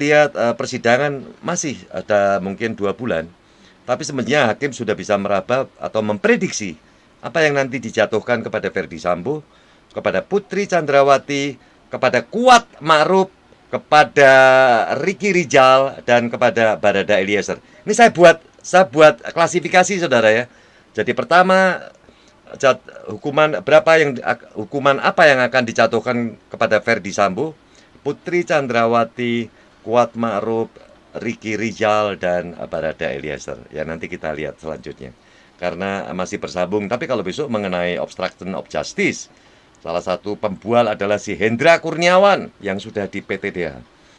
lihat uh, persidangan masih ada mungkin dua bulan, tapi sebenarnya hakim sudah bisa meraba atau memprediksi apa yang nanti dijatuhkan kepada Verdi Sambo, kepada Putri Chandrawati, kepada Kuat Maruf, kepada Ricky Rijal dan kepada Barada Eliezer. Ini saya buat saya buat klasifikasi saudara ya. Jadi pertama jat, hukuman berapa yang hukuman apa yang akan dijatuhkan kepada Verdi Sambo, Putri Chandrawati, Kuat Ma'ruf, Riki Rijal, dan Barada Eliezer. Ya nanti kita lihat selanjutnya. Karena masih bersambung. Tapi kalau besok mengenai obstruction of justice, salah satu pembual adalah si Hendra Kurniawan yang sudah di PTDA.